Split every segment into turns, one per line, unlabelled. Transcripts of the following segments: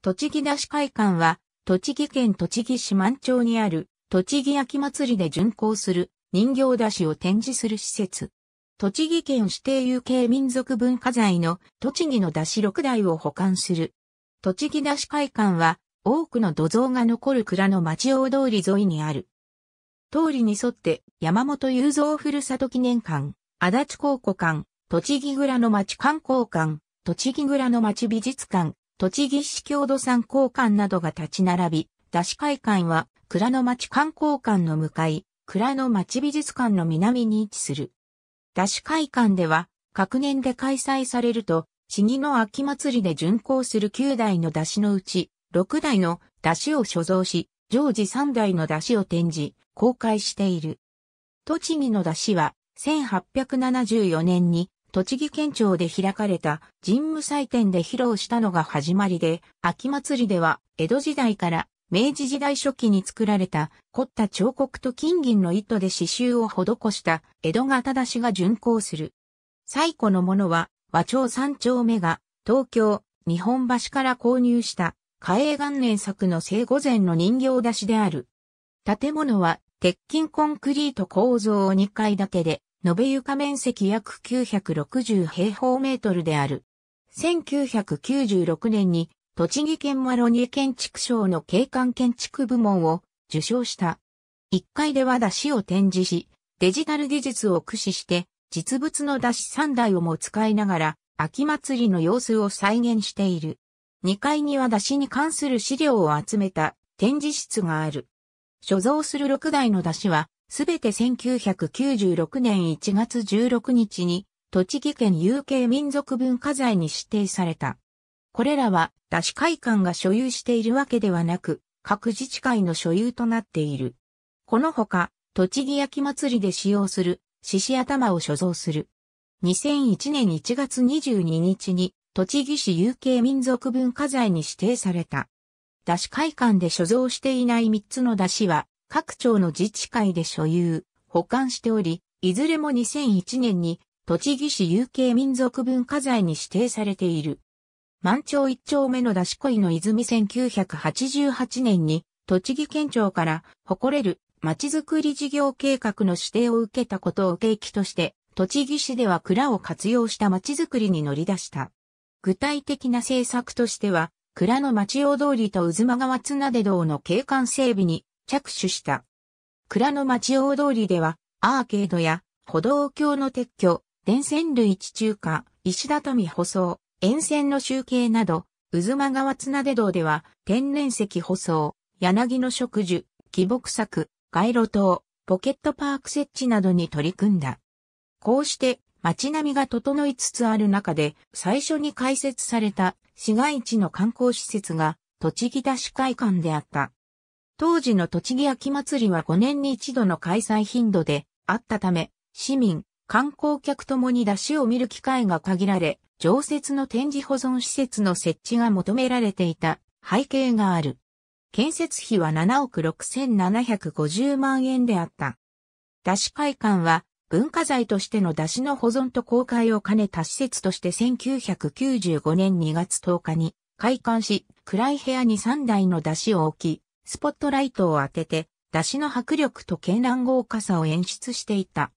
栃木出し会館は、栃木県栃木市満町にある、栃木秋祭りで巡行する人形出しを展示する施設。栃木県指定有形民族文化財の栃木の出し6台を保管する。栃木出し会館は、多くの土蔵が残る蔵の町大通り沿いにある。通りに沿って山本雄三ふるさと記念館、足立考古館、栃木蔵の町観光館、栃木蔵の町美術館、栃木市郷土産交換などが立ち並び、出汁会館は蔵の町観光館の向かい、蔵の町美術館の南に位置する。出汁会館では、各年で開催されると、市議の秋祭りで巡行する9台の出汁のうち、6台の出汁を所蔵し、常時3台の出汁を展示、公開している。栃木の出汁は、1874年に栃木県庁で開かれた神武祭典で披露したのが始まりで、秋祭りでは江戸時代から明治時代初期に作られた凝った彫刻と金銀の糸で刺繍を施した江戸型出しが巡行する。最古のものは和町三丁目が東京日本橋から購入した嘉永元年作の生御前の人形出しである。建物は鉄筋コンクリート構造を2階建てで、延べ床面積約960平方メートルである。1996年に栃木県マロニエ建築賞の景観建築部門を受賞した。1階では出汁を展示し、デジタル技術を駆使して実物の出汁3台をも使いながら秋祭りの様子を再現している。2階には出汁に関する資料を集めた展示室がある。所蔵する6台の出汁はすべて1996年1月16日に、栃木県有形民族文化財に指定された。これらは、出し会館が所有しているわけではなく、各自治会の所有となっている。このほか、栃木焼き祭りで使用する、獅子頭を所蔵する。2001年1月22日に、栃木市有形民族文化財に指定された。出し会館で所蔵していない3つの出しは、各町の自治会で所有、保管しており、いずれも2001年に栃木市有形民族文化財に指定されている。満潮一丁目の出し恋の泉1988年に栃木県庁から誇れる町づくり事業計画の指定を受けたことを契機として、栃木市では蔵を活用した町づくりに乗り出した。具体的な政策としては、蔵の町用通りと渦間川綱出道の景観整備に着手した。蔵の町大通りでは、アーケードや歩道橋の撤去、電線類地中化、石畳舗装、沿線の集計など、渦間川綱出道では、天然石舗装、柳の植樹、木木作、街路灯、ポケットパーク設置などに取り組んだ。こうして街並みが整いつつある中で最初に開設された市街地の観光施設が栃木田市会館であった。当時の栃木秋祭りは5年に一度の開催頻度であったため、市民、観光客ともに出汁を見る機会が限られ、常設の展示保存施設の設置が求められていた背景がある。建設費は7億6750万円であった。出汁会館は文化財としての出汁の保存と公開を兼ねた施設として1995年2月10日に開館し、暗い部屋に3台の出汁を置き、スポットライトを当てて、出汁の迫力と絢爛豪華さを演出していた。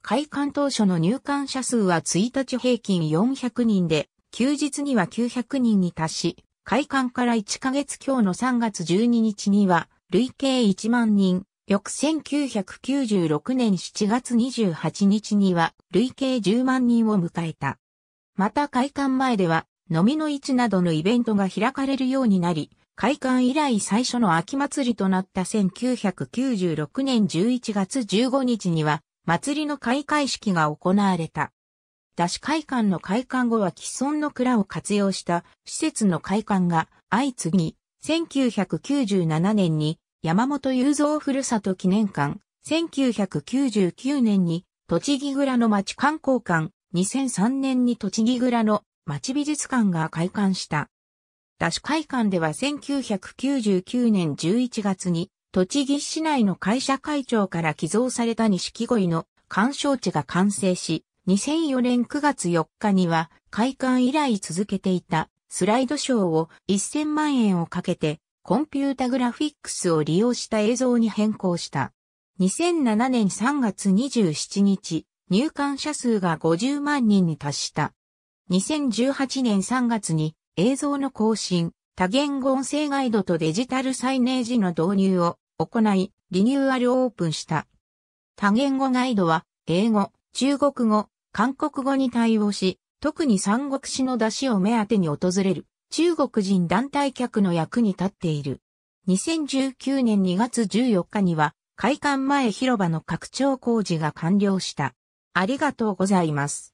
開館当初の入館者数は1日平均400人で、休日には900人に達し、開館から1ヶ月今日の3月12日には、累計1万人、翌1996年7月28日には、累計10万人を迎えた。また開館前では、飲みの市などのイベントが開かれるようになり、開館以来最初の秋祭りとなった1996年11月15日には、祭りの開会式が行われた。出し会館の開館後は既存の蔵を活用した施設の開館が相次ぎ、1997年に山本雄三ふるさと記念館、1999年に栃木蔵の町観光館、2003年に栃木蔵の町美術館が開館した。ダッシュ会館では1999年11月に、栃木市内の会社会長から寄贈された錦鯉の鑑賞地が完成し、2004年9月4日には、会館以来続けていたスライドショーを1000万円をかけて、コンピュータグラフィックスを利用した映像に変更した。2007年3月27日、入館者数が50万人に達した。2018年3月に映像の更新、多言語音声ガイドとデジタルサイネージの導入を行い、リニューアルオープンした。多言語ガイドは、英語、中国語、韓国語に対応し、特に三国志の出しを目当てに訪れる、中国人団体客の役に立っている。2019年2月14日には、開館前広場の拡張工事が完了した。ありがとうございます。